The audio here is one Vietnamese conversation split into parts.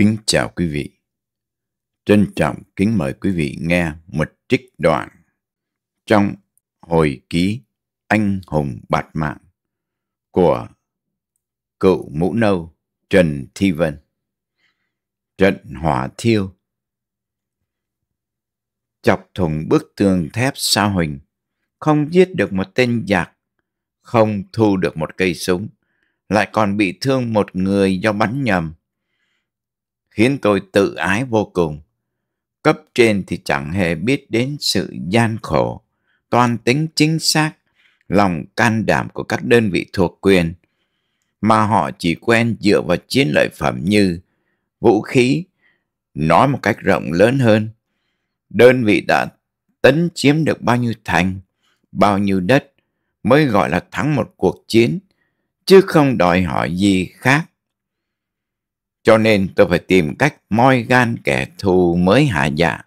Kính chào quý vị. Trân trọng kính mời quý vị nghe một trích đoạn trong hồi ký Anh hùng bạt mạng của cựu mũ nâu Trần Thi Vân. Trận hỏa thiêu Chọc thùng bức tường thép sa hình, không giết được một tên giặc, không thu được một cây súng, lại còn bị thương một người do bắn nhầm khiến tôi tự ái vô cùng. Cấp trên thì chẳng hề biết đến sự gian khổ, toàn tính chính xác, lòng can đảm của các đơn vị thuộc quyền, mà họ chỉ quen dựa vào chiến lợi phẩm như vũ khí, nói một cách rộng lớn hơn. Đơn vị đã tấn chiếm được bao nhiêu thành, bao nhiêu đất mới gọi là thắng một cuộc chiến, chứ không đòi hỏi gì khác cho nên tôi phải tìm cách moi gan kẻ thù mới hạ dạ.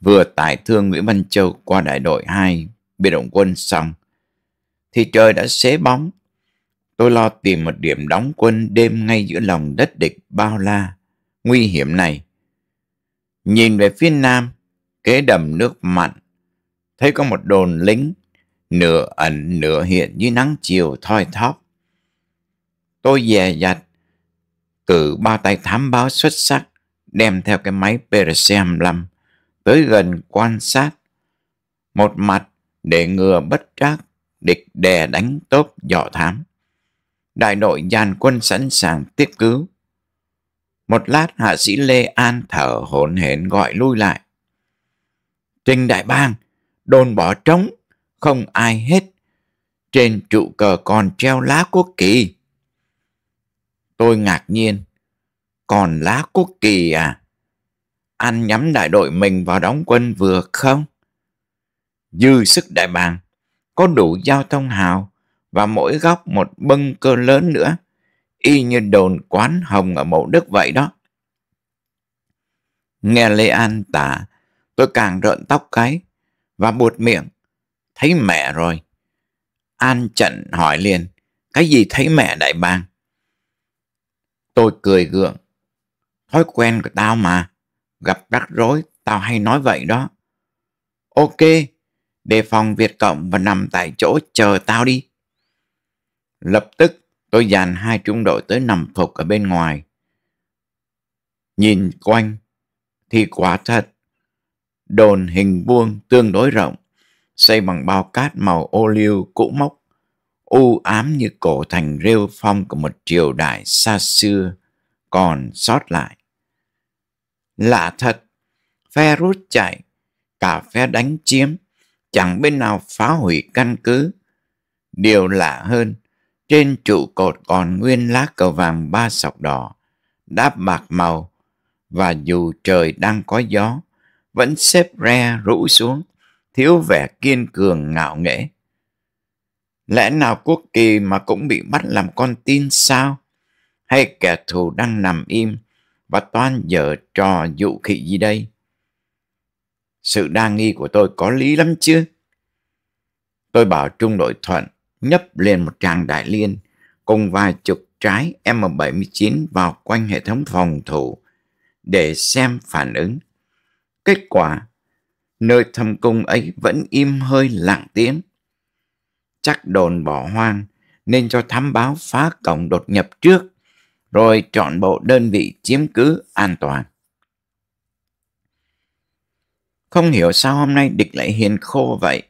Vừa tải thương Nguyễn Văn Châu qua đại đội 2 biệt động quân xong, thì trời đã xế bóng. Tôi lo tìm một điểm đóng quân đêm ngay giữa lòng đất địch bao la, nguy hiểm này. Nhìn về phía nam, kế đầm nước mặn, thấy có một đồn lính, nửa ẩn nửa hiện dưới nắng chiều thoi thóp. Tôi dè dặt cử ba tay thám báo xuất sắc đem theo cái máy PRC-55 tới gần quan sát. Một mặt để ngừa bất trắc địch đè đánh tốt dọ thám. Đại đội dàn quân sẵn sàng tiếp cứu. Một lát hạ sĩ Lê An thở hổn hển gọi lui lại. Trình đại bang, đồn bỏ trống, không ai hết. Trên trụ cờ còn treo lá quốc kỳ. Tôi ngạc nhiên. Còn lá quốc kỳ à? Anh nhắm đại đội mình vào đóng quân vừa không? Dư sức đại bàng, có đủ giao thông hào và mỗi góc một bâng cơ lớn nữa, y như đồn quán hồng ở mẫu đức vậy đó. Nghe Lê An tả, tôi càng rợn tóc cái và buột miệng. Thấy mẹ rồi. An trận hỏi liền, cái gì thấy mẹ đại bàng? Tôi cười gượng. Thói quen của tao mà. Gặp rắc rối, tao hay nói vậy đó. Ok, đề phòng Việt Cộng và nằm tại chỗ chờ tao đi. Lập tức, tôi dàn hai trung đội tới nằm phục ở bên ngoài. Nhìn quanh, thì quả thật, đồn hình vuông tương đối rộng, xây bằng bao cát màu ô liu cũ mốc u ám như cổ thành rêu phong của một triều đại xa xưa còn sót lại. Lạ thật, phe rút chạy, cả phe đánh chiếm, chẳng bên nào phá hủy căn cứ. Điều lạ hơn, trên trụ cột còn nguyên lá cờ vàng ba sọc đỏ, đáp bạc màu, và dù trời đang có gió, vẫn xếp re rũ xuống, thiếu vẻ kiên cường ngạo nghễ. Lẽ nào quốc kỳ mà cũng bị bắt làm con tin sao? Hay kẻ thù đang nằm im và toan dở trò dụ khị gì đây? Sự đa nghi của tôi có lý lắm chứ? Tôi bảo trung đội thuận nhấp lên một tràng đại liên cùng vài chục trái M79 vào quanh hệ thống phòng thủ để xem phản ứng. Kết quả, nơi thâm cung ấy vẫn im hơi lặng tiếng chắc đồn bỏ hoang nên cho thám báo phá cổng đột nhập trước rồi chọn bộ đơn vị chiếm cứ an toàn. Không hiểu sao hôm nay địch lại hiền khô vậy.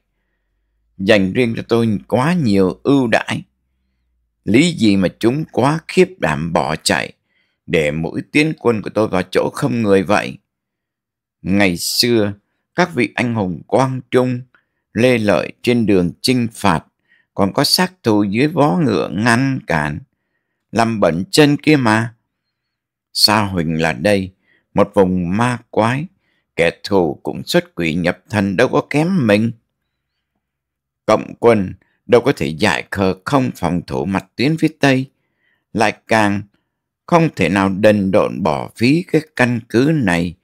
Dành riêng cho tôi quá nhiều ưu đãi. Lý gì mà chúng quá khiếp đảm bỏ chạy để mũi tiến quân của tôi vào chỗ không người vậy. Ngày xưa, các vị anh hùng Quang Trung lê lợi trên đường chinh phạt còn có sát thủ dưới vó ngựa ngăn cản, làm bẩn chân kia mà. Sa Huỳnh là đây, một vùng ma quái, kẻ thù cũng xuất quỷ nhập thần đâu có kém mình. Cộng quân đâu có thể giải khờ không phòng thủ mặt tuyến phía Tây, lại càng không thể nào đần độn bỏ phí cái căn cứ này,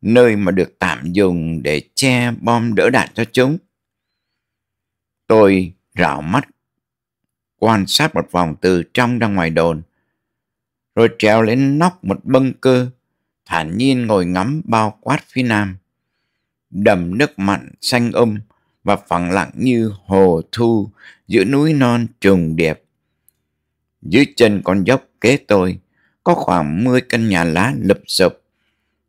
nơi mà được tạm dùng để che bom đỡ đạn cho chúng. Tôi rảo mắt quan sát một vòng từ trong ra ngoài đồn rồi trèo lên nóc một bâng cơ thản nhiên ngồi ngắm bao quát phía nam đầm nước mặn xanh um và phẳng lặng như hồ thu giữa núi non trùng điệp dưới chân con dốc kế tôi có khoảng 10 căn nhà lá lụp sụp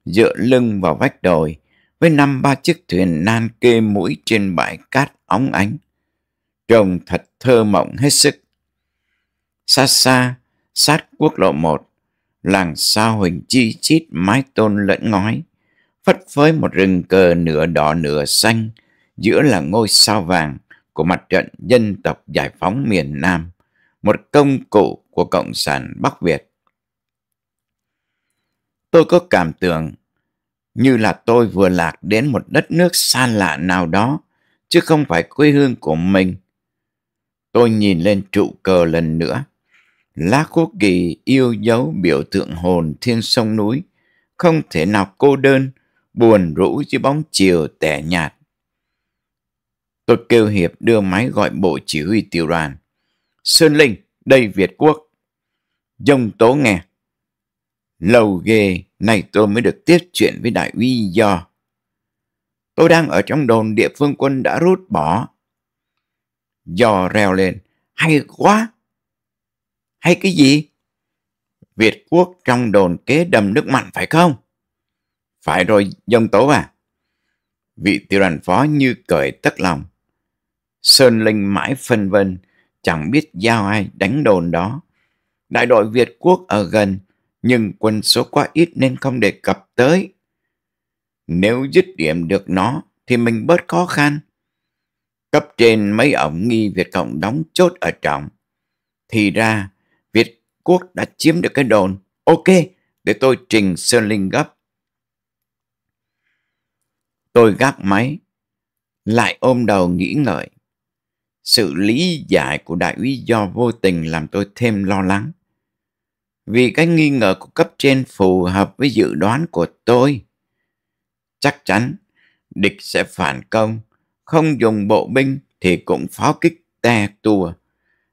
dựa lưng vào vách đồi với năm ba chiếc thuyền nan kê mũi trên bãi cát óng ánh trông thật thơ mộng hết sức. Xa xa, sát quốc lộ một, làng sao huỳnh chi chít mái tôn lẫn ngói, phất phới một rừng cờ nửa đỏ nửa xanh, giữa là ngôi sao vàng của mặt trận dân tộc giải phóng miền Nam, một công cụ của Cộng sản Bắc Việt. Tôi có cảm tưởng như là tôi vừa lạc đến một đất nước xa lạ nào đó, chứ không phải quê hương của mình Tôi nhìn lên trụ cờ lần nữa. Lá quốc kỳ yêu dấu biểu tượng hồn thiên sông núi, không thể nào cô đơn, buồn rũ dưới bóng chiều tẻ nhạt. Tôi kêu hiệp đưa máy gọi bộ chỉ huy tiểu đoàn. Sơn Linh, đây Việt Quốc. Dông tố nghe. Lâu ghê, này tôi mới được tiếp chuyện với đại uy do. Tôi đang ở trong đồn địa phương quân đã rút bỏ, dò reo lên. Hay quá! Hay cái gì? Việt quốc trong đồn kế đầm nước mặn phải không? Phải rồi, dông tố à? Vị tiêu đoàn phó như cởi tất lòng. Sơn Linh mãi phân vân, chẳng biết giao ai đánh đồn đó. Đại đội Việt quốc ở gần, nhưng quân số quá ít nên không đề cập tới. Nếu dứt điểm được nó, thì mình bớt khó khăn. Cấp trên mấy ông nghi Việt Cộng đóng chốt ở trọng. Thì ra, Việt Quốc đã chiếm được cái đồn. Ok, để tôi trình Sơn Linh gấp. Tôi gác máy, lại ôm đầu nghĩ ngợi. Sự lý giải của đại úy do vô tình làm tôi thêm lo lắng. Vì cái nghi ngờ của cấp trên phù hợp với dự đoán của tôi. Chắc chắn địch sẽ phản công không dùng bộ binh thì cũng pháo kích te tua,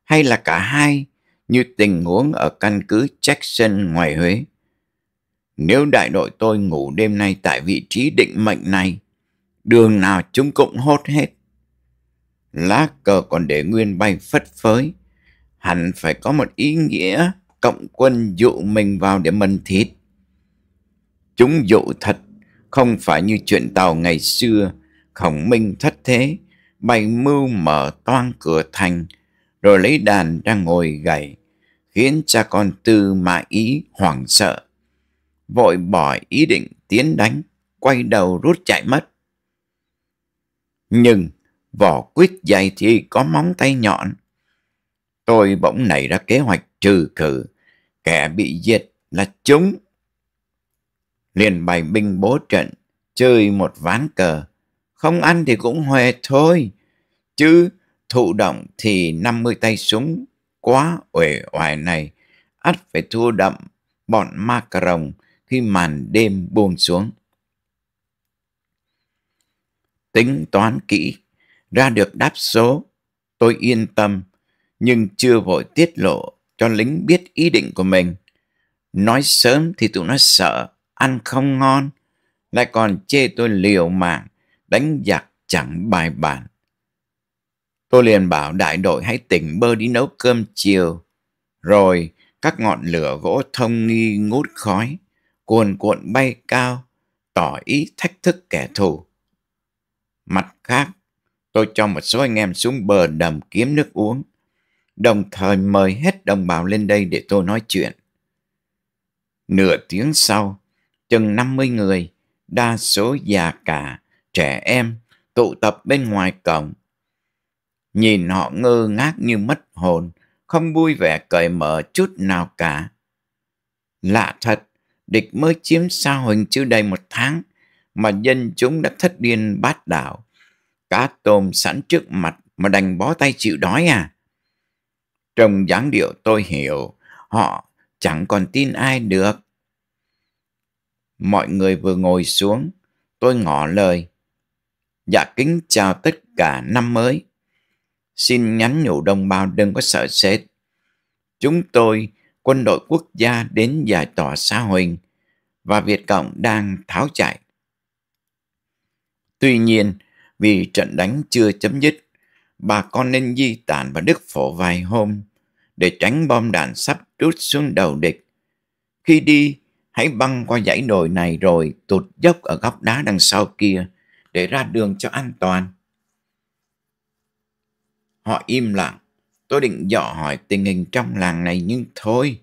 hay là cả hai như tình huống ở căn cứ Jackson ngoài Huế. Nếu đại đội tôi ngủ đêm nay tại vị trí định mệnh này, đường nào chúng cũng hốt hết. Lá cờ còn để nguyên bay phất phới, hẳn phải có một ý nghĩa cộng quân dụ mình vào để mần thịt. Chúng dụ thật, không phải như chuyện tàu ngày xưa Khổng Minh thất thế, bày mưu mở toang cửa thành, rồi lấy đàn ra ngồi gầy, khiến cha con tư mã ý hoảng sợ. Vội bỏ ý định tiến đánh, quay đầu rút chạy mất. Nhưng vỏ quýt dày thì có móng tay nhọn. Tôi bỗng nảy ra kế hoạch trừ khử, kẻ bị diệt là chúng. Liền bày binh bố trận, chơi một ván cờ, không ăn thì cũng huề thôi. Chứ thụ động thì 50 tay súng quá uể oải này, ắt phải thua đậm bọn ma cà rồng khi màn đêm buông xuống. Tính toán kỹ, ra được đáp số, tôi yên tâm, nhưng chưa vội tiết lộ cho lính biết ý định của mình. Nói sớm thì tụi nó sợ, ăn không ngon, lại còn chê tôi liều mạng đánh giặc chẳng bài bản. Tôi liền bảo đại đội hãy tỉnh bơ đi nấu cơm chiều, rồi các ngọn lửa gỗ thông nghi ngút khói, cuồn cuộn bay cao, tỏ ý thách thức kẻ thù. Mặt khác, tôi cho một số anh em xuống bờ đầm kiếm nước uống, đồng thời mời hết đồng bào lên đây để tôi nói chuyện. Nửa tiếng sau, chừng 50 người, đa số già cả, trẻ em tụ tập bên ngoài cổng. Nhìn họ ngơ ngác như mất hồn, không vui vẻ cởi mở chút nào cả. Lạ thật, địch mới chiếm Sa Huỳnh chưa đầy một tháng mà dân chúng đã thất điên bát đảo. Cá tôm sẵn trước mặt mà đành bó tay chịu đói à? Trong dáng điệu tôi hiểu, họ chẳng còn tin ai được. Mọi người vừa ngồi xuống, tôi ngỏ lời. Dạ kính chào tất cả năm mới. Xin nhắn nhủ đồng bào đừng có sợ sệt. Chúng tôi, quân đội quốc gia đến giải tỏa xã Huỳnh và Việt Cộng đang tháo chạy. Tuy nhiên, vì trận đánh chưa chấm dứt, bà con nên di tản và Đức Phổ vài hôm để tránh bom đạn sắp trút xuống đầu địch. Khi đi, hãy băng qua dãy đồi này rồi tụt dốc ở góc đá đằng sau kia để ra đường cho an toàn. Họ im lặng, tôi định dò hỏi tình hình trong làng này nhưng thôi,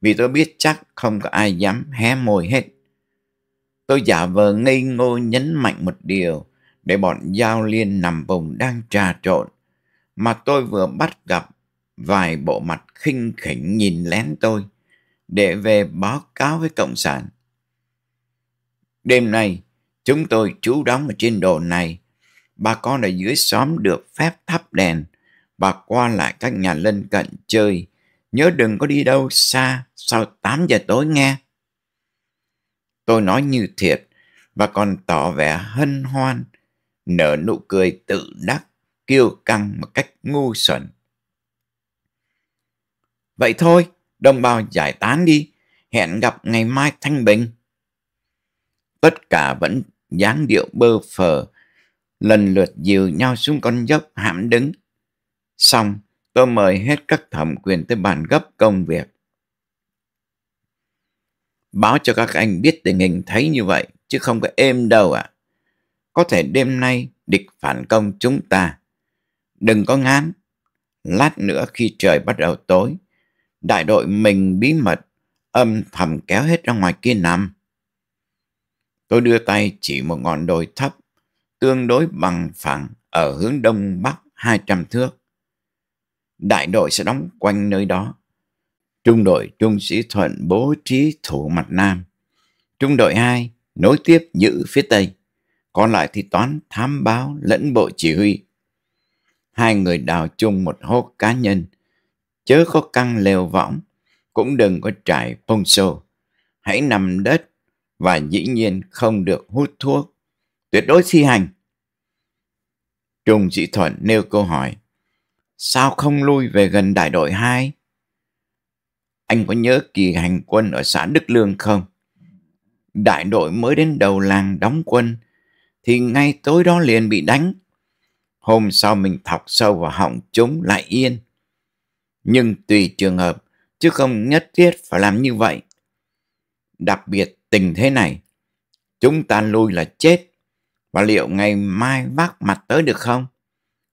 vì tôi biết chắc không có ai dám hé môi hết. Tôi giả vờ ngây ngô nhấn mạnh một điều để bọn giao liên nằm vùng đang trà trộn mà tôi vừa bắt gặp vài bộ mặt khinh khỉnh nhìn lén tôi để về báo cáo với cộng sản. Đêm nay, Chúng tôi chú đóng ở trên đồ này. Bà con ở dưới xóm được phép thắp đèn và qua lại các nhà lân cận chơi. Nhớ đừng có đi đâu xa sau 8 giờ tối nghe. Tôi nói như thiệt và còn tỏ vẻ hân hoan, nở nụ cười tự đắc, kiêu căng một cách ngu xuẩn. Vậy thôi, đồng bào giải tán đi, hẹn gặp ngày mai thanh bình tất cả vẫn dáng điệu bơ phờ, lần lượt dìu nhau xuống con dốc hãm đứng. Xong, tôi mời hết các thẩm quyền tới bàn gấp công việc. Báo cho các anh biết tình hình thấy như vậy, chứ không có êm đâu ạ. À. Có thể đêm nay địch phản công chúng ta. Đừng có ngán. Lát nữa khi trời bắt đầu tối, đại đội mình bí mật âm thầm kéo hết ra ngoài kia nằm. Tôi đưa tay chỉ một ngọn đồi thấp, tương đối bằng phẳng ở hướng đông bắc 200 thước. Đại đội sẽ đóng quanh nơi đó. Trung đội Trung sĩ Thuận bố trí thủ mặt nam. Trung đội 2 nối tiếp giữ phía tây. Còn lại thì toán thám báo lẫn bộ chỉ huy. Hai người đào chung một hố cá nhân. Chớ có căng lều võng, cũng đừng có trải phong sô Hãy nằm đất và dĩ nhiên không được hút thuốc. Tuyệt đối thi hành. Trung Sĩ Thuận nêu câu hỏi. Sao không lui về gần đại đội hai? Anh có nhớ kỳ hành quân ở xã Đức Lương không? Đại đội mới đến đầu làng đóng quân thì ngay tối đó liền bị đánh. Hôm sau mình thọc sâu vào họng chúng lại yên. Nhưng tùy trường hợp chứ không nhất thiết phải làm như vậy. Đặc biệt tình thế này chúng ta lui là chết và liệu ngày mai vác mặt tới được không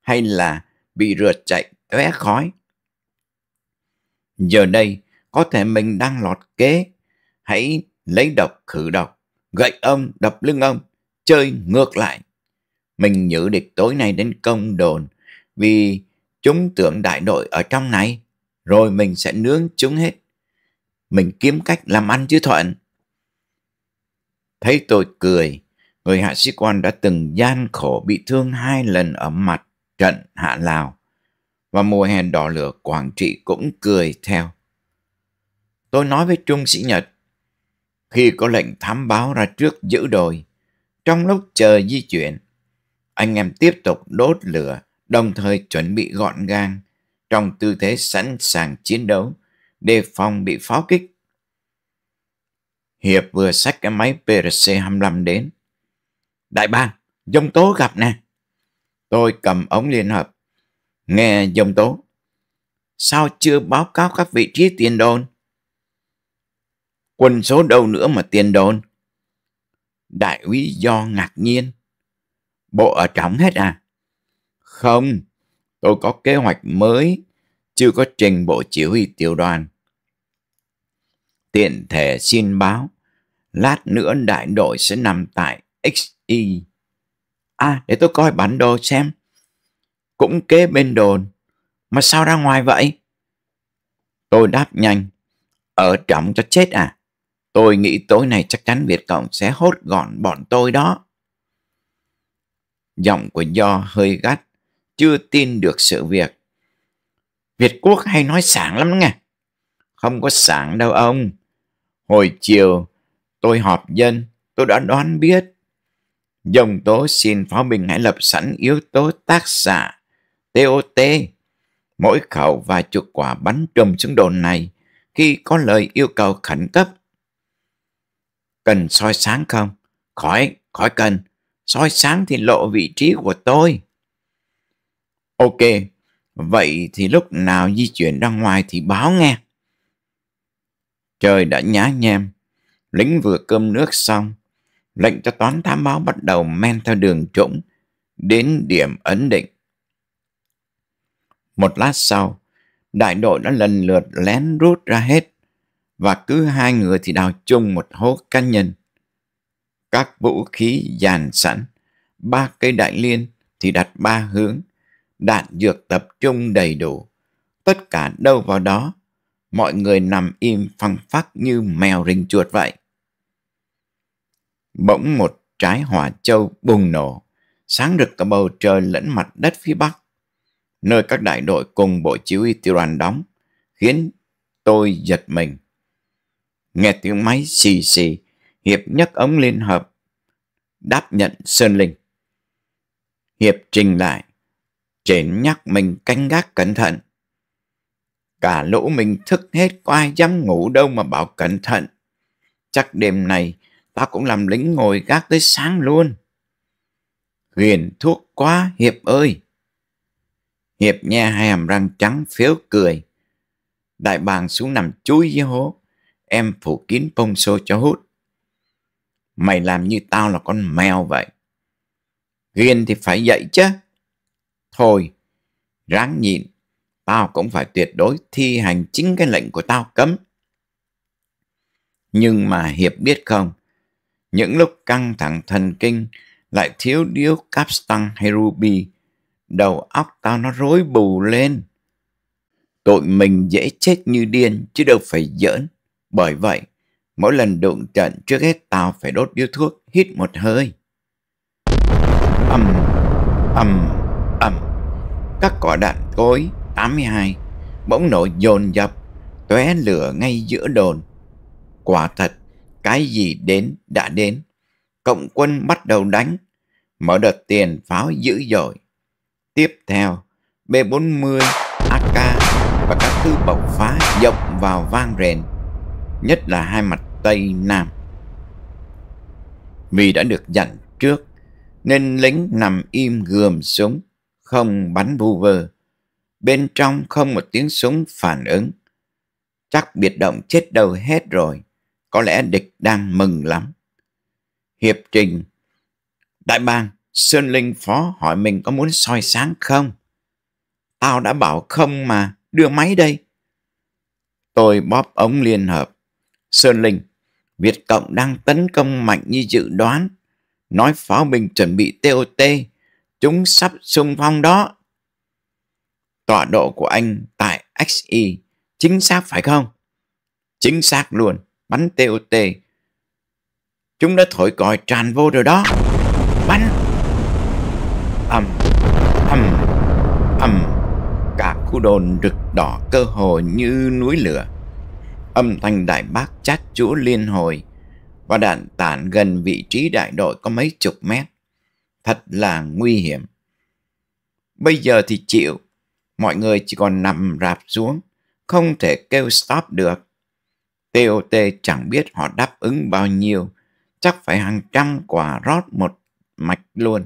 hay là bị rượt chạy tóe khói giờ đây có thể mình đang lọt kế hãy lấy độc khử độc gậy ông đập lưng ông chơi ngược lại mình nhử địch tối nay đến công đồn vì chúng tưởng đại đội ở trong này rồi mình sẽ nướng chúng hết mình kiếm cách làm ăn chứ thuận Thấy tôi cười, người hạ sĩ quan đã từng gian khổ bị thương hai lần ở mặt trận Hạ Lào. Và mùa hè đỏ lửa Quảng Trị cũng cười theo. Tôi nói với trung sĩ Nhật, khi có lệnh thám báo ra trước giữ đồi, trong lúc chờ di chuyển, anh em tiếp tục đốt lửa, đồng thời chuẩn bị gọn gàng, trong tư thế sẵn sàng chiến đấu, đề phòng bị pháo kích Hiệp vừa xách cái máy PRC-25 đến. Đại bang, dông tố gặp nè. Tôi cầm ống liên hợp. Nghe dông tố. Sao chưa báo cáo các vị trí tiền đồn? Quân số đâu nữa mà tiền đồn? Đại úy do ngạc nhiên. Bộ ở trống hết à? Không, tôi có kế hoạch mới, chưa có trình bộ chỉ huy tiểu đoàn tiện thể xin báo. Lát nữa đại đội sẽ nằm tại XY. À, để tôi coi bản đồ xem. Cũng kế bên đồn. Mà sao ra ngoài vậy? Tôi đáp nhanh. Ở trọng cho chết à? Tôi nghĩ tối nay chắc chắn Việt Cộng sẽ hốt gọn bọn tôi đó. Giọng của Do hơi gắt, chưa tin được sự việc. Việt Quốc hay nói sảng lắm nghe. Không có sảng đâu ông. Hồi chiều, tôi họp dân, tôi đã đoán biết. Dòng tố xin phó binh hãy lập sẵn yếu tố tác giả TOT, mỗi khẩu và chục quả bắn trùm xuống đồn này khi có lời yêu cầu khẩn cấp. Cần soi sáng không? Khỏi, khỏi cần. Soi sáng thì lộ vị trí của tôi. Ok, vậy thì lúc nào di chuyển ra ngoài thì báo nghe. Trời đã nhá nhem, lính vừa cơm nước xong, lệnh cho toán thám báo bắt đầu men theo đường trũng đến điểm ấn định. Một lát sau, đại đội đã lần lượt lén rút ra hết và cứ hai người thì đào chung một hố cá nhân. Các vũ khí dàn sẵn, ba cây đại liên thì đặt ba hướng, đạn dược tập trung đầy đủ, tất cả đâu vào đó mọi người nằm im phăng phắc như mèo rình chuột vậy. Bỗng một trái hỏa châu bùng nổ, sáng rực cả bầu trời lẫn mặt đất phía Bắc, nơi các đại đội cùng bộ chỉ huy tiêu đoàn đóng, khiến tôi giật mình. Nghe tiếng máy xì xì, Hiệp nhấc ống liên hợp, đáp nhận Sơn Linh. Hiệp trình lại, trên nhắc mình canh gác cẩn thận, Cả lũ mình thức hết có ai dám ngủ đâu mà bảo cẩn thận. Chắc đêm này tao cũng làm lính ngồi gác tới sáng luôn. Huyền thuốc quá Hiệp ơi. Hiệp nghe hai hàm răng trắng phiếu cười. Đại bàng xuống nằm chui dưới hố. Em phủ kín bông xô cho hút. Mày làm như tao là con mèo vậy. Ghiền thì phải dậy chứ. Thôi, ráng nhịn tao cũng phải tuyệt đối thi hành chính cái lệnh của tao cấm. Nhưng mà Hiệp biết không, những lúc căng thẳng thần kinh lại thiếu điếu capstan hay ruby, đầu óc tao nó rối bù lên. Tụi mình dễ chết như điên chứ đâu phải giỡn. Bởi vậy, mỗi lần đụng trận trước hết tao phải đốt điếu thuốc, hít một hơi. Ầm, ầm, ầm. Các quả đạn cối 82 bỗng nổ dồn dập, tóe lửa ngay giữa đồn. Quả thật, cái gì đến đã đến. Cộng quân bắt đầu đánh, mở đợt tiền pháo dữ dội. Tiếp theo, B-40, AK và các thứ bọc phá dọc vào vang rền, nhất là hai mặt Tây Nam. Vì đã được dặn trước, nên lính nằm im gườm súng, không bắn vu vơ Bên trong không một tiếng súng phản ứng. Chắc biệt động chết đầu hết rồi. Có lẽ địch đang mừng lắm. Hiệp trình. Đại bang, Sơn Linh Phó hỏi mình có muốn soi sáng không? Tao đã bảo không mà, đưa máy đây. Tôi bóp ống liên hợp. Sơn Linh, Việt Cộng đang tấn công mạnh như dự đoán. Nói pháo binh chuẩn bị TOT, chúng sắp xung phong đó tọa độ của anh tại XY, chính xác phải không? Chính xác luôn, bắn TOT. Chúng đã thổi còi tràn vô rồi đó. Bắn! Ầm, ầm, ầm. Cả khu đồn rực đỏ cơ hồ như núi lửa. Âm thanh đại bác chát chúa liên hồi và đạn tản gần vị trí đại đội có mấy chục mét. Thật là nguy hiểm. Bây giờ thì chịu, mọi người chỉ còn nằm rạp xuống, không thể kêu stop được. TOT chẳng biết họ đáp ứng bao nhiêu, chắc phải hàng trăm quả rót một mạch luôn.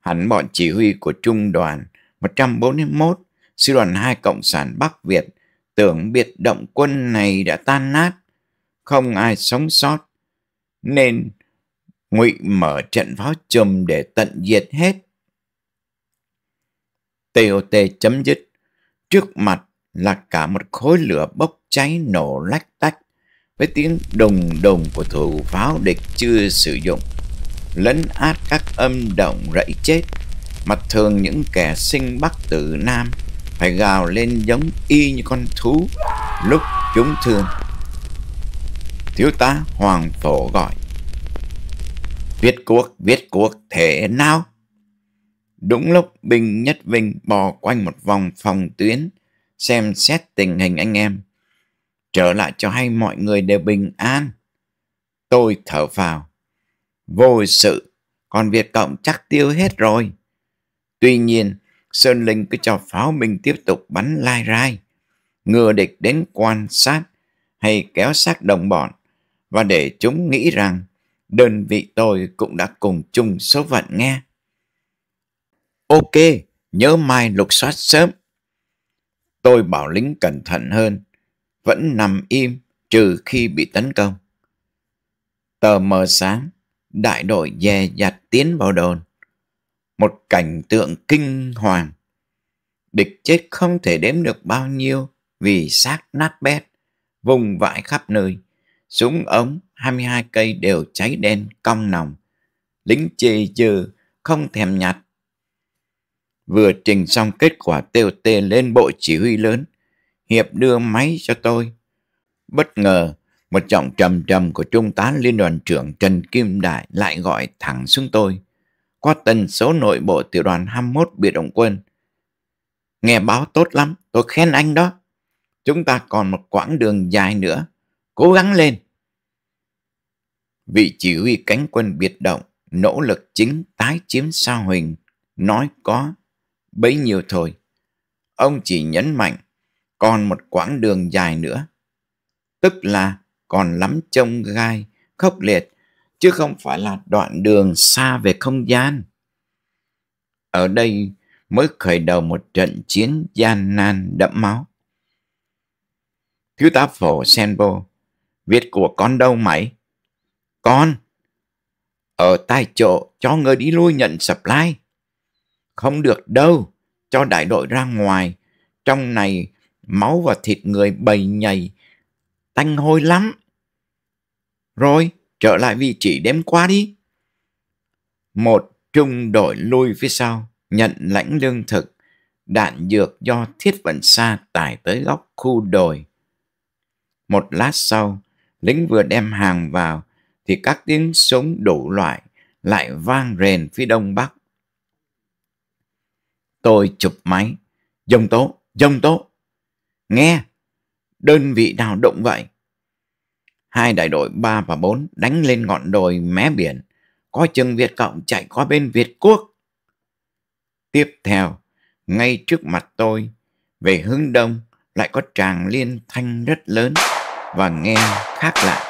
hẳn bọn chỉ huy của trung đoàn 141, sư đoàn 2 Cộng sản Bắc Việt tưởng biệt động quân này đã tan nát, không ai sống sót, nên ngụy mở trận pháo chùm để tận diệt hết TOT chấm dứt. Trước mặt là cả một khối lửa bốc cháy nổ lách tách với tiếng đùng đùng của thủ pháo địch chưa sử dụng, lấn át các âm động rẫy chết mà thường những kẻ sinh bắc tử nam phải gào lên giống y như con thú lúc chúng thương. Thiếu tá Hoàng Phổ gọi. Viết cuộc, viết cuộc, thể nào? Đúng lúc binh Nhất Vinh bò quanh một vòng phòng tuyến, xem xét tình hình anh em. Trở lại cho hay mọi người đều bình an. Tôi thở vào. Vô sự, còn Việt Cộng chắc tiêu hết rồi. Tuy nhiên, Sơn Linh cứ cho pháo binh tiếp tục bắn lai rai, ngừa địch đến quan sát hay kéo sát đồng bọn và để chúng nghĩ rằng đơn vị tôi cũng đã cùng chung số phận nghe. Ok, nhớ mai lục soát sớm. Tôi bảo lính cẩn thận hơn, vẫn nằm im trừ khi bị tấn công. Tờ mờ sáng, đại đội dè dặt tiến vào đồn. Một cảnh tượng kinh hoàng. Địch chết không thể đếm được bao nhiêu vì xác nát bét, vùng vãi khắp nơi. Súng ống 22 cây đều cháy đen cong nòng. Lính chê chừ, không thèm nhặt Vừa trình xong kết quả tiêu TOT lên bộ chỉ huy lớn, Hiệp đưa máy cho tôi. Bất ngờ, một giọng trầm trầm của Trung tá Liên đoàn trưởng Trần Kim Đại lại gọi thẳng xuống tôi, qua tần số nội bộ tiểu đoàn 21 biệt động quân. Nghe báo tốt lắm, tôi khen anh đó. Chúng ta còn một quãng đường dài nữa, cố gắng lên. Vị chỉ huy cánh quân biệt động, nỗ lực chính tái chiếm sao huỳnh nói có bấy nhiêu thôi. Ông chỉ nhấn mạnh còn một quãng đường dài nữa. Tức là còn lắm trông gai, khốc liệt, chứ không phải là đoạn đường xa về không gian. Ở đây mới khởi đầu một trận chiến gian nan đẫm máu. Thiếu tá phổ Senbo, việc của con đâu mày? Con! Ở tại chỗ cho người đi lui nhận supply. Không được đâu, cho đại đội ra ngoài. Trong này máu và thịt người bầy nhầy, tanh hôi lắm. Rồi, trở lại vị trí đêm qua đi. Một trung đội lui phía sau, nhận lãnh lương thực, đạn dược do thiết vận xa tải tới góc khu đồi. Một lát sau, lính vừa đem hàng vào, thì các tiếng súng đủ loại lại vang rền phía đông bắc. Tôi chụp máy. Dông tố, dông tố. Nghe, đơn vị nào động vậy? Hai đại đội ba và bốn đánh lên ngọn đồi mé biển. Có chừng Việt Cộng chạy qua bên Việt Quốc. Tiếp theo, ngay trước mặt tôi, về hướng đông lại có tràng liên thanh rất lớn và nghe khác lạ.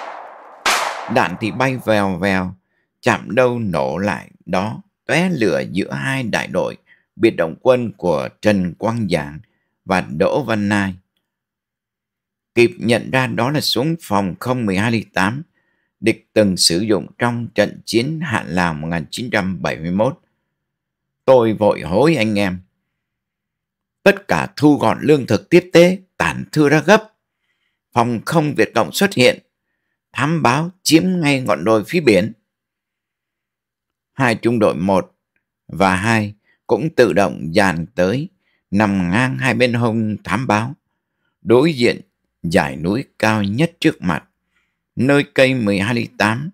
Đạn thì bay vèo vèo, chạm đâu nổ lại đó, tóe lửa giữa hai đại đội biệt động quân của Trần Quang Giảng và Đỗ Văn Nai. Kịp nhận ra đó là súng phòng không 12 địch từng sử dụng trong trận chiến Hạ Lào 1971. Tôi vội hối anh em. Tất cả thu gọn lương thực tiếp tế, tản thư ra gấp. Phòng không Việt Cộng xuất hiện, thám báo chiếm ngay ngọn đồi phía biển. Hai trung đội 1 và 2 cũng tự động dàn tới, nằm ngang hai bên hông thám báo. Đối diện dải núi cao nhất trước mặt, nơi cây 1208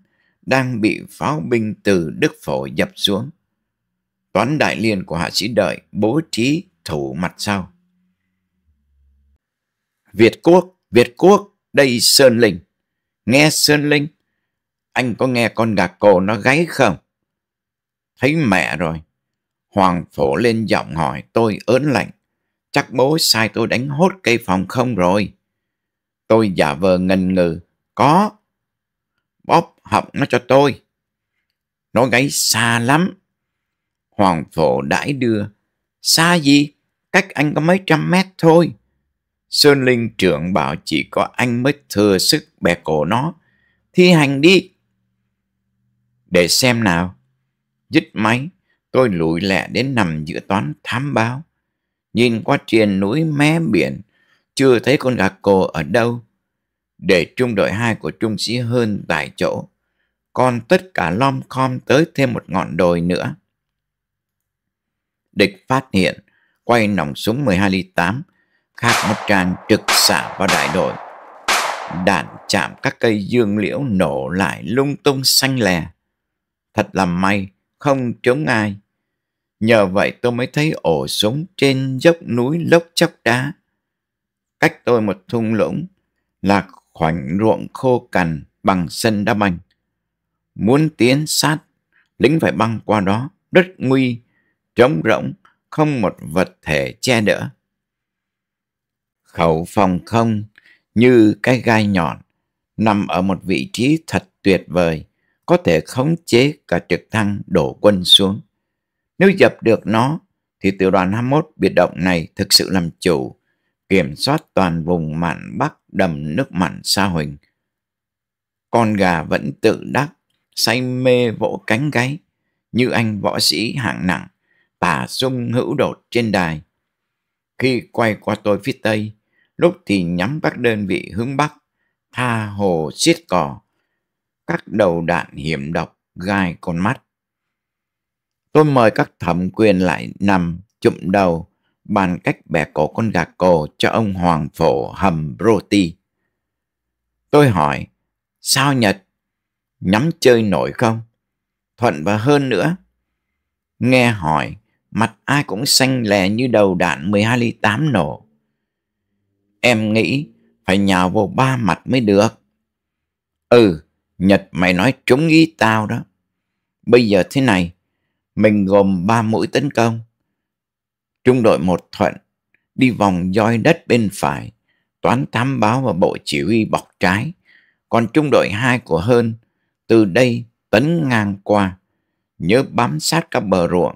đang bị pháo binh từ Đức Phổ dập xuống. Toán đại liên của hạ sĩ đợi bố trí thủ mặt sau. Việt Quốc, Việt Quốc, đây Sơn Linh. Nghe Sơn Linh, anh có nghe con gà cổ nó gáy không? Thấy mẹ rồi, Hoàng phổ lên giọng hỏi tôi ớn lạnh. Chắc bố sai tôi đánh hốt cây phòng không rồi. Tôi giả vờ ngần ngừ. Có. Bóp học nó cho tôi. Nó gáy xa lắm. Hoàng phổ đãi đưa. Xa gì? Cách anh có mấy trăm mét thôi. Sơn Linh trưởng bảo chỉ có anh mới thừa sức bẻ cổ nó. Thi hành đi. Để xem nào. Dứt máy Tôi lủi lẹ đến nằm giữa toán thám báo. Nhìn qua triền núi mé biển, chưa thấy con gà cồ ở đâu. Để trung đội hai của trung sĩ hơn tại chỗ, còn tất cả lom khom tới thêm một ngọn đồi nữa. Địch phát hiện, quay nòng súng 12 ly 8, khác một tràn trực xả vào đại đội. Đạn chạm các cây dương liễu nổ lại lung tung xanh lè. Thật là may, không chống ai. Nhờ vậy tôi mới thấy ổ súng trên dốc núi lốc chóc đá. Cách tôi một thung lũng là khoảnh ruộng khô cằn bằng sân đá banh. Muốn tiến sát, lính phải băng qua đó, rất nguy, trống rỗng, không một vật thể che đỡ. Khẩu phòng không như cái gai nhọn, nằm ở một vị trí thật tuyệt vời, có thể khống chế cả trực thăng đổ quân xuống. Nếu dập được nó, thì tiểu đoàn 21 biệt động này thực sự làm chủ, kiểm soát toàn vùng mạn Bắc đầm nước mặn Sa Huỳnh. Con gà vẫn tự đắc, say mê vỗ cánh gáy, như anh võ sĩ hạng nặng, tả sung hữu đột trên đài. Khi quay qua tôi phía Tây, lúc thì nhắm các đơn vị hướng Bắc, tha hồ xiết cỏ, các đầu đạn hiểm độc gai con mắt. Tôi mời các thẩm quyền lại nằm chụm đầu bàn cách bẻ cổ con gà cổ cho ông Hoàng Phổ hầm roti. Tôi hỏi, sao Nhật? Nhắm chơi nổi không? Thuận và hơn nữa. Nghe hỏi, mặt ai cũng xanh lè như đầu đạn 12 ly 8 nổ. Em nghĩ phải nhào vô ba mặt mới được. Ừ, Nhật mày nói trúng ý tao đó. Bây giờ thế này, mình gồm 3 mũi tấn công. Trung đội một thuận đi vòng roi đất bên phải, toán thám báo và bộ chỉ huy bọc trái. Còn trung đội 2 của Hơn từ đây tấn ngang qua, nhớ bám sát các bờ ruộng.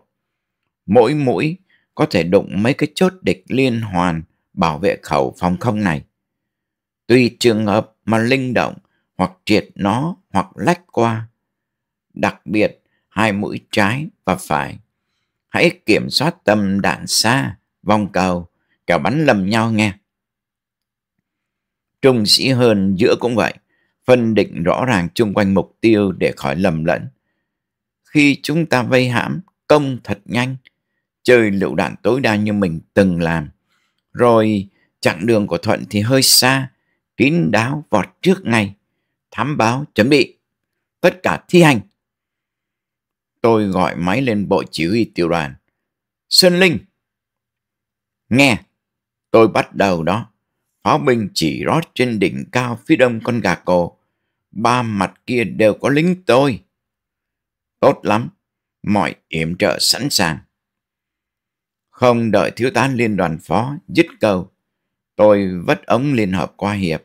Mỗi mũi có thể đụng mấy cái chốt địch liên hoàn bảo vệ khẩu phòng không này. Tuy trường hợp mà linh động hoặc triệt nó hoặc lách qua, đặc biệt hai mũi trái và phải. Hãy kiểm soát tầm đạn xa, vòng cầu, cả bắn lầm nhau nghe. Trung sĩ hơn giữa cũng vậy, phân định rõ ràng chung quanh mục tiêu để khỏi lầm lẫn. Khi chúng ta vây hãm, công thật nhanh, chơi lựu đạn tối đa như mình từng làm. Rồi chặng đường của Thuận thì hơi xa, kín đáo vọt trước ngay, thám báo chuẩn bị, tất cả thi hành tôi gọi máy lên bộ chỉ huy tiểu đoàn. Sơn Linh! Nghe! Tôi bắt đầu đó. Pháo binh chỉ rót trên đỉnh cao phía đông con gà cổ. Ba mặt kia đều có lính tôi. Tốt lắm. Mọi yểm trợ sẵn sàng. Không đợi thiếu tá liên đoàn phó dứt câu. Tôi vất ống liên hợp qua hiệp.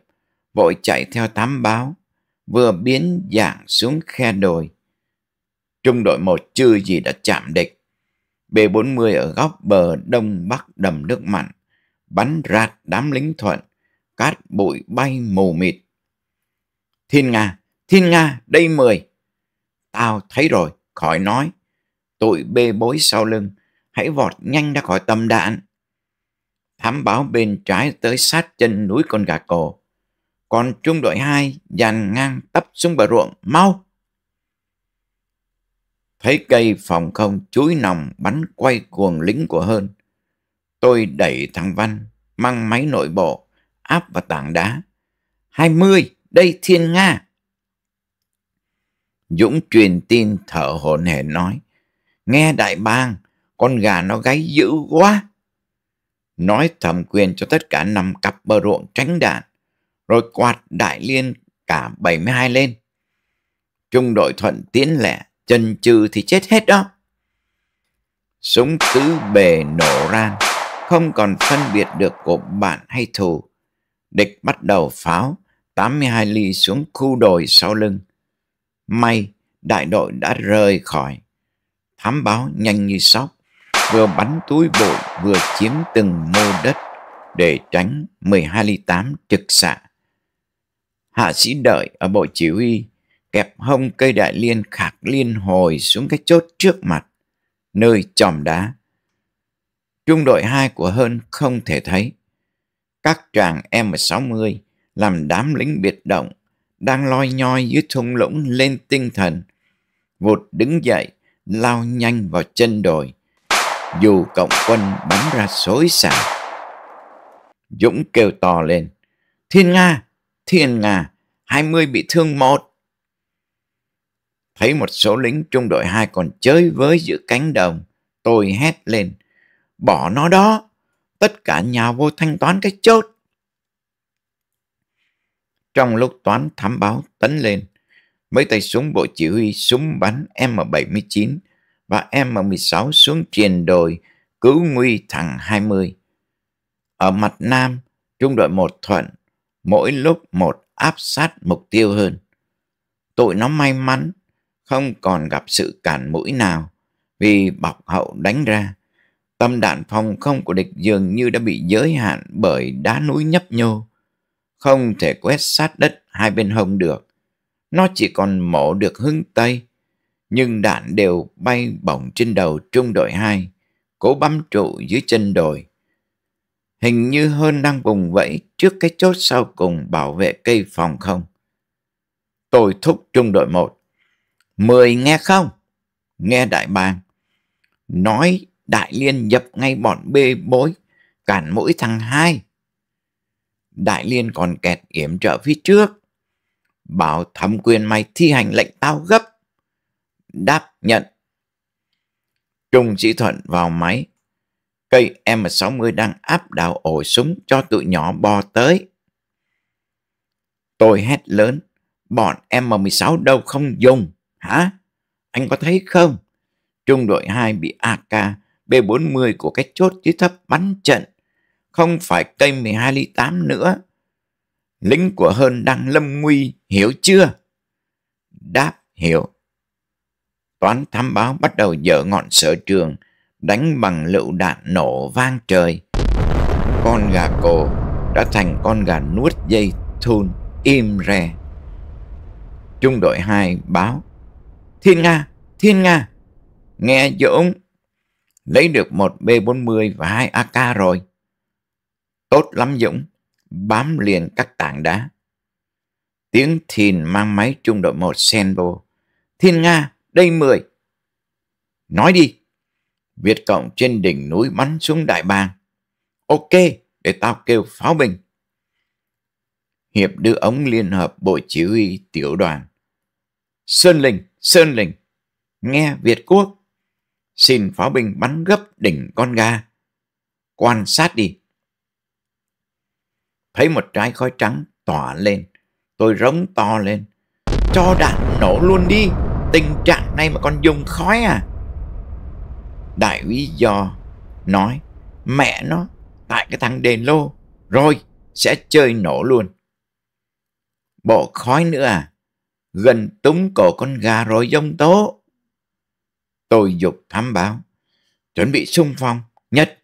Vội chạy theo tám báo. Vừa biến dạng xuống khe đồi trung đội 1 chưa gì đã chạm địch. B-40 ở góc bờ đông bắc đầm nước mặn, bắn rạt đám lính thuận, cát bụi bay mù mịt. Thiên Nga, Thiên Nga, đây mười. Tao thấy rồi, khỏi nói. Tụi bê bối sau lưng, hãy vọt nhanh ra khỏi tâm đạn. Thám báo bên trái tới sát chân núi con gà cổ. Còn trung đội 2 dàn ngang tấp xuống bờ ruộng, mau! Thấy cây phòng không chuối nòng bắn quay cuồng lính của hơn. Tôi đẩy thằng Văn, mang máy nội bộ, áp vào tảng đá. hai mươi đây thiên Nga. Dũng truyền tin thở hổn hển nói. Nghe đại bang, con gà nó gáy dữ quá. Nói thẩm quyền cho tất cả nằm cặp bờ ruộng tránh đạn, rồi quạt đại liên cả bảy mươi hai lên. Trung đội thuận tiến lẻ, chần chừ thì chết hết đó. Súng tứ bề nổ ran, không còn phân biệt được của bạn hay thù. Địch bắt đầu pháo 82 ly xuống khu đồi sau lưng. May, đại đội đã rời khỏi. Thám báo nhanh như sóc, vừa bắn túi bụi vừa chiếm từng mô đất để tránh 12 ly 8 trực xạ. Hạ sĩ đợi ở bộ chỉ huy kẹp hông cây đại liên khạc liên hồi xuống cái chốt trước mặt, nơi chòm đá. Trung đội 2 của Hơn không thể thấy. Các chàng M60 làm đám lính biệt động đang loi nhoi dưới thung lũng lên tinh thần, vụt đứng dậy, lao nhanh vào chân đồi. Dù cộng quân bắn ra xối xả. Dũng kêu to lên, Thiên Nga, Thiên Nga, 20 bị thương một. Thấy một số lính trung đội hai còn chơi với giữa cánh đồng, tôi hét lên. Bỏ nó đó, tất cả nhào vô thanh toán cái chốt. Trong lúc toán thám báo tấn lên, mấy tay súng bộ chỉ huy súng bắn M79 và M16 xuống triền đồi cứu nguy thằng 20. Ở mặt Nam, trung đội một thuận, mỗi lúc một áp sát mục tiêu hơn. Tụi nó may mắn không còn gặp sự cản mũi nào vì bọc hậu đánh ra. Tâm đạn phòng không của địch dường như đã bị giới hạn bởi đá núi nhấp nhô, không thể quét sát đất hai bên hông được. Nó chỉ còn mổ được hướng Tây, nhưng đạn đều bay bổng trên đầu trung đội hai cố bám trụ dưới chân đồi. Hình như hơn đang vùng vẫy trước cái chốt sau cùng bảo vệ cây phòng không. Tôi thúc trung đội một Mười nghe không? Nghe đại bàng. Nói đại liên dập ngay bọn bê bối, cản mỗi thằng hai. Đại liên còn kẹt yểm trợ phía trước. Bảo thẩm quyền mày thi hành lệnh tao gấp. Đáp nhận. Trung sĩ thuận vào máy. Cây M60 đang áp đảo ổ súng cho tụi nhỏ bò tới. Tôi hét lớn, bọn M16 đâu không dùng. Hả? Anh có thấy không? Trung đội 2 bị AK B40 của cái chốt dưới thấp bắn trận. Không phải cây 12 ly 8 nữa. Lính của Hơn đang lâm nguy, hiểu chưa? Đáp hiểu. Toán thám báo bắt đầu dở ngọn sở trường, đánh bằng lựu đạn nổ vang trời. Con gà cổ đã thành con gà nuốt dây thun im re. Trung đội 2 báo Thiên Nga, Thiên Nga. Nghe Dũng, lấy được một B40 và hai AK rồi. Tốt lắm Dũng, bám liền các tảng đá. Tiếng Thìn mang máy trung đội 1 Senbo. Thiên Nga, đây 10. Nói đi. Việt Cộng trên đỉnh núi bắn xuống đại bàng. Ok, để tao kêu pháo binh. Hiệp đưa ống liên hợp bộ chỉ huy tiểu đoàn. Sơn Linh Sơn Lĩnh nghe Việt Quốc, xin pháo binh bắn gấp đỉnh con ga, quan sát đi. Thấy một trái khói trắng tỏa lên, tôi rống to lên, cho đạn nổ luôn đi, tình trạng này mà còn dùng khói à? Đại úy Do nói, mẹ nó, tại cái thằng đền lô, rồi sẽ chơi nổ luôn. Bộ khói nữa à? gần túng cổ con gà rồi dông tố. Tôi dục thám báo, chuẩn bị sung phong, nhất.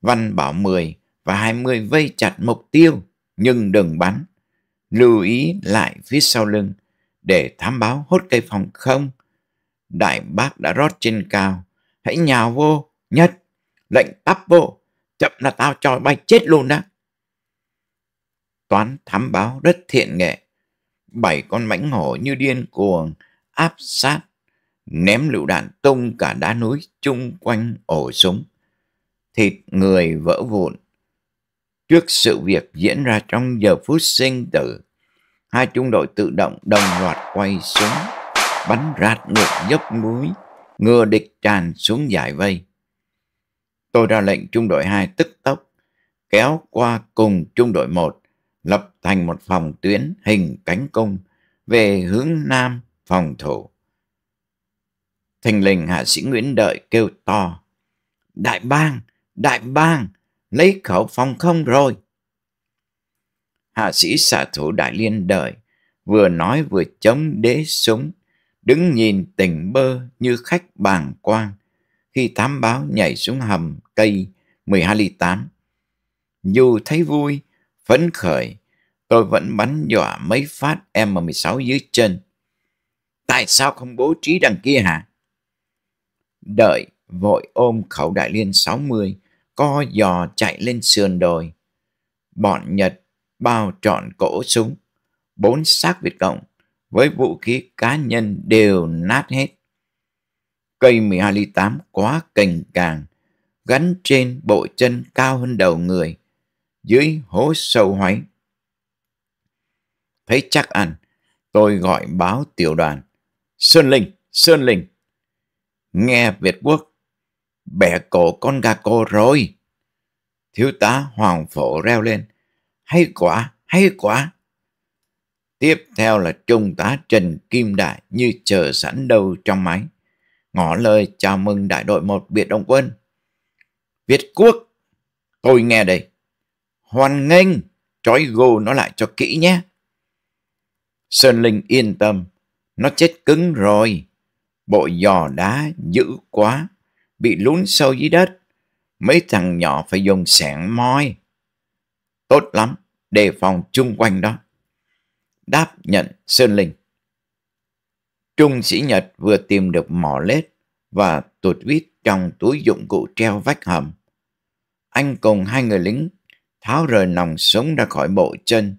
Văn bảo 10 và 20 vây chặt mục tiêu, nhưng đừng bắn. Lưu ý lại phía sau lưng, để thám báo hốt cây phòng không. Đại bác đã rót trên cao, hãy nhào vô, nhất, lệnh tắp vô, chậm là tao cho bay chết luôn đó. Toán thám báo rất thiện nghệ, bảy con mãnh hổ như điên cuồng áp sát ném lựu đạn tung cả đá núi chung quanh ổ súng thịt người vỡ vụn trước sự việc diễn ra trong giờ phút sinh tử hai trung đội tự động đồng loạt quay súng bắn rạt ngược dốc núi ngừa địch tràn xuống giải vây tôi ra lệnh trung đội 2 tức tốc kéo qua cùng trung đội 1 lập thành một phòng tuyến hình cánh cung về hướng nam phòng thủ. Thành lình hạ sĩ Nguyễn Đợi kêu to, Đại bang, đại bang, lấy khẩu phòng không rồi. Hạ sĩ xạ thủ Đại Liên Đợi vừa nói vừa chống đế súng, đứng nhìn tỉnh bơ như khách bàng quang khi thám báo nhảy xuống hầm cây 12 ly 8. Dù thấy vui Phấn khởi, tôi vẫn bắn dọa mấy phát M16 dưới chân. Tại sao không bố trí đằng kia hả? Đợi, vội ôm khẩu đại liên 60, co giò chạy lên sườn đồi. Bọn Nhật bao trọn cổ súng, bốn xác Việt Cộng với vũ khí cá nhân đều nát hết. Cây 12 ly 8 quá cành càng, gắn trên bộ chân cao hơn đầu người, dưới hố sâu hoáy. Thấy chắc ăn, tôi gọi báo tiểu đoàn. Sơn Linh, Sơn Linh. Nghe Việt Quốc, bẻ cổ con gà cô rồi. Thiếu tá Hoàng Phổ reo lên. Hay quá, hay quá. Tiếp theo là Trung tá Trần Kim Đại như chờ sẵn đâu trong máy. Ngỏ lời chào mừng đại đội một biệt động quân. Việt Quốc, tôi nghe đây hoan nghênh trói gô nó lại cho kỹ nhé sơn linh yên tâm nó chết cứng rồi bộ giò đá dữ quá bị lún sâu dưới đất mấy thằng nhỏ phải dùng sẻng moi tốt lắm đề phòng chung quanh đó đáp nhận sơn linh trung sĩ nhật vừa tìm được mỏ lết và tụt vít trong túi dụng cụ treo vách hầm anh cùng hai người lính tháo rời nòng súng ra khỏi bộ chân,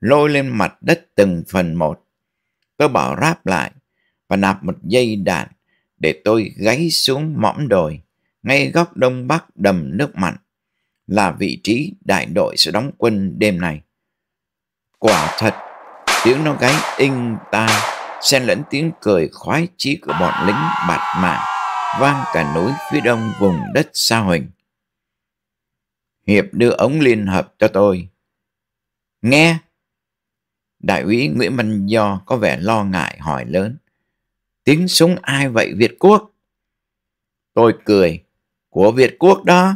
lôi lên mặt đất từng phần một. Tôi bảo ráp lại và nạp một dây đạn để tôi gáy xuống mõm đồi, ngay góc đông bắc đầm nước mặn, là vị trí đại đội sẽ đóng quân đêm này. Quả thật, tiếng nó gáy in tai, xen lẫn tiếng cười khoái chí của bọn lính bạt mạng, vang cả núi phía đông vùng đất sa huỳnh. Hiệp đưa ống liên hợp cho tôi. Nghe! Đại úy Nguyễn Văn Do có vẻ lo ngại hỏi lớn. Tiếng súng ai vậy Việt Quốc? Tôi cười. Của Việt Quốc đó.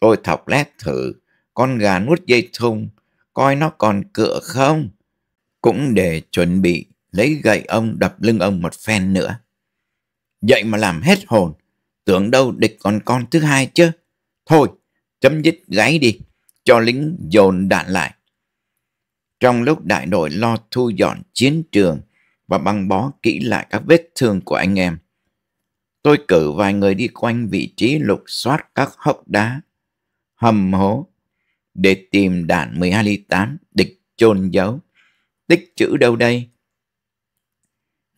Tôi thọc lét thử. Con gà nuốt dây thun. Coi nó còn cựa không? Cũng để chuẩn bị lấy gậy ông đập lưng ông một phen nữa. Vậy mà làm hết hồn. Tưởng đâu địch còn con thứ hai chứ. Thôi, chấm dứt gáy đi, cho lính dồn đạn lại. Trong lúc đại đội lo thu dọn chiến trường và băng bó kỹ lại các vết thương của anh em, tôi cử vài người đi quanh vị trí lục soát các hốc đá, hầm hố để tìm đạn 12 ly 8 địch chôn giấu. Tích chữ đâu đây?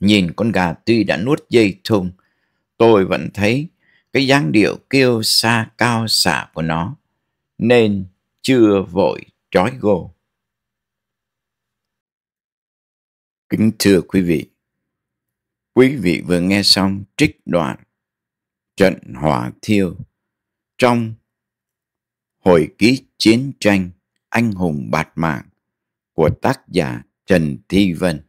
Nhìn con gà tuy đã nuốt dây thùng, tôi vẫn thấy cái dáng điệu kêu xa cao xả của nó nên chưa vội trói gô. Kính thưa quý vị, quý vị vừa nghe xong trích đoạn Trận Hỏa Thiêu trong Hồi ký chiến tranh Anh hùng bạt mạng của tác giả Trần Thi Vân.